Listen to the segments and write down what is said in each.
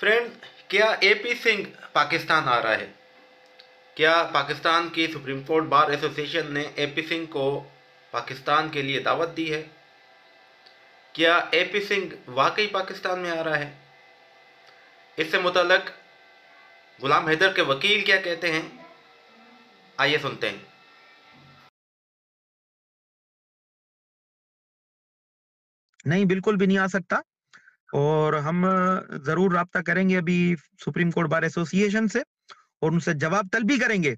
Friend क्या A P Singh Pakistan आ रहा है क्या पाकिस्तान की सुप्रीम कोर्ट बार एसोसिएशन ने ए पी सिंह को पाकिस्तान के लिए दावत दी है क्या ए पी सिंह वाकई पाकिस्तान में आ रहा है इससे मुतलक गुलाम हैदर के वकील क्या कहते हैं आइए सुनते हैं नहीं बिल्कुल भी नहीं आ सकता और हम जरूर रहा करेंगे अभी सुप्रीम कोर्ट बार एसोसिएशन से और उनसे जवाब तल भी करेंगे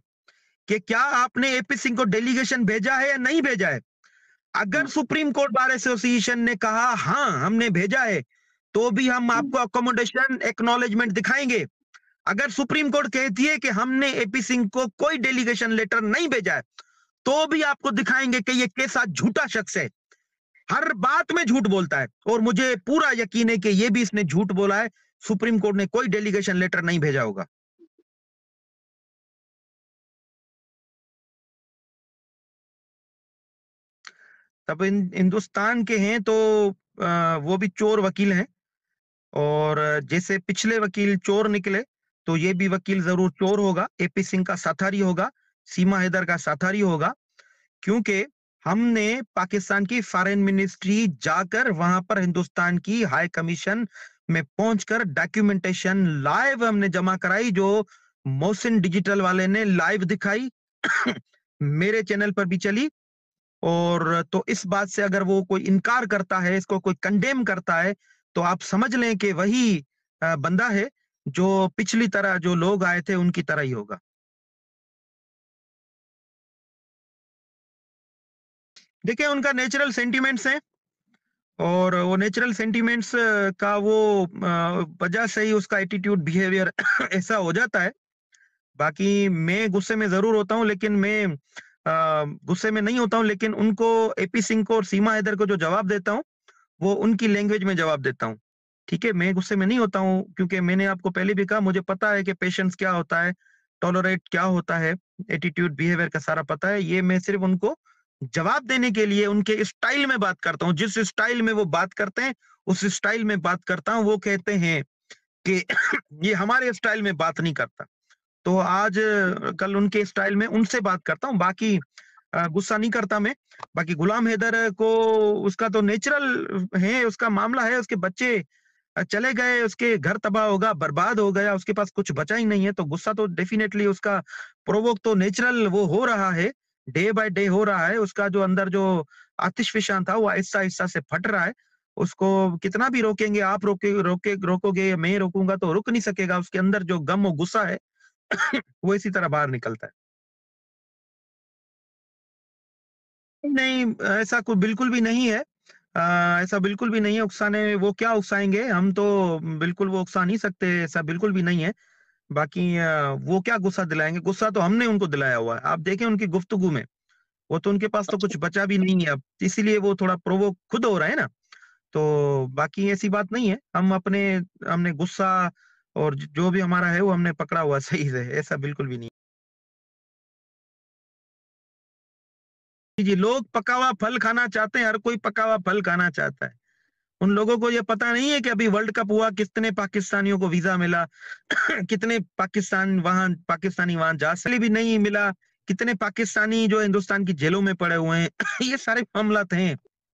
कि क्या आपने एपी सिंह को डेलीगेशन भेजा है या नहीं भेजा है अगर हाँ। सुप्रीम कोर्ट बार एसोसिएशन ने कहा हाँ हमने भेजा है तो भी हम हाँ। आपको अकोमोडेशन एक्नोलेजमेंट दिखाएंगे अगर सुप्रीम कोर्ट कहती है कि हमने एपी सिंह को कोई डेलीगेशन लेटर नहीं भेजा है तो भी आपको दिखाएंगे कि ये कैसा झूठा शख्स है हर बात में झूठ बोलता है और मुझे पूरा यकीन है कि ये भी इसने झूठ बोला है सुप्रीम कोर्ट ने कोई डेलीगेशन लेटर नहीं भेजा होगा तब हिंदुस्तान के हैं तो आ, वो भी चोर वकील हैं और जैसे पिछले वकील चोर निकले तो ये भी वकील जरूर चोर होगा एपी सिंह का साथारी होगा सीमा हैदर का साथारी होगा क्योंकि हमने पाकिस्तान की फॉरेन मिनिस्ट्री जाकर वहां पर हिंदुस्तान की हाई कमीशन में पहुंचकर डॉक्यूमेंटेशन लाइव हमने जमा कराई जो मोहसिन डिजिटल वाले ने लाइव दिखाई मेरे चैनल पर भी चली और तो इस बात से अगर वो कोई इनकार करता है इसको कोई कंडेम करता है तो आप समझ लें कि वही बंदा है जो पिछली तरह जो लोग आए थे उनकी तरह ही होगा देखिए उनका नेचुरल सेंटीमेंट्स हैं और वो नेचुरल सेंटीमेंट्स का वो वजह से ही उसका एटीट्यूड बिहेवियर ऐसा हो जाता है बाकी मैं गुस्से में जरूर होता हूँ लेकिन मैं गुस्से में नहीं होता हूँ लेकिन उनको एपी सिंह को और सीमा हैदर को जो जवाब देता हूँ वो उनकी लैंग्वेज में जवाब देता हूँ ठीक है मैं गुस्से में नहीं होता हूँ क्योंकि मैंने आपको पहले भी कहा मुझे पता है कि पेशेंस क्या होता है टॉलोरेट क्या होता है एटीट्यूड बिहेवियर का सारा पता है ये मैं सिर्फ उनको जवाब देने के लिए उनके स्टाइल में बात करता हूँ जिस स्टाइल में वो बात करते हैं उस स्टाइल में बात करता हूँ वो कहते हैं कि ये हमारे स्टाइल में बात नहीं करता तो आज कल उनके स्टाइल में उनसे बात करता हूँ बाकी गुस्सा नहीं करता मैं बाकी गुलाम हैदर को उसका तो नेचुरल है उसका मामला है उसके बच्चे चले गए उसके घर तबाह होगा बर्बाद हो गया उसके पास कुछ बचा ही नहीं है तो गुस्सा तो डेफिनेटली उसका प्रोवोक तो नेचुरल वो हो रहा है डे बाय डे हो रहा है उसका जो अंदर जो आतिश विशान था वो आहिस्ता आहिस्ता से फट रहा है उसको कितना भी रोकेंगे आप रोके रोके रोकोगे मैं रोकूंगा तो रुक नहीं सकेगा उसके अंदर जो गम और गुस्सा है वो इसी तरह बाहर निकलता है नहीं ऐसा कुछ बिल्कुल भी नहीं है आ, ऐसा बिल्कुल भी नहीं है उकसाने वो क्या उकसाएंगे हम तो बिल्कुल वो उकसा नहीं सकते ऐसा बिल्कुल भी नहीं है बाकी वो क्या गुस्सा दिलाएंगे गुस्सा तो हमने उनको दिलाया हुआ है आप देखें उनकी गुफ्तगु में वो तो उनके पास तो अच्छा। कुछ बचा भी नहीं है अब इसीलिए वो थोड़ा प्रोवो खुद हो रहा है ना तो बाकी ऐसी बात नहीं है हम अपने हमने गुस्सा और जो भी हमारा है वो हमने पकड़ा हुआ सही से ऐसा बिल्कुल भी नहीं जी लोग पका हुआ फल खाना चाहते हैं हर कोई पका हुआ फल खाना चाहता है उन लोगों को ये पता नहीं है कि अभी वर्ल्ड कप हुआ कितने पाकिस्तानियों को वीजा मिला कितने पाकिस्तान वहां पाकिस्तानी वहां जा सकते भी नहीं मिला कितने पाकिस्तानी जो हिंदुस्तान की जेलों में पड़े हुए हैं ये सारे मामला हैं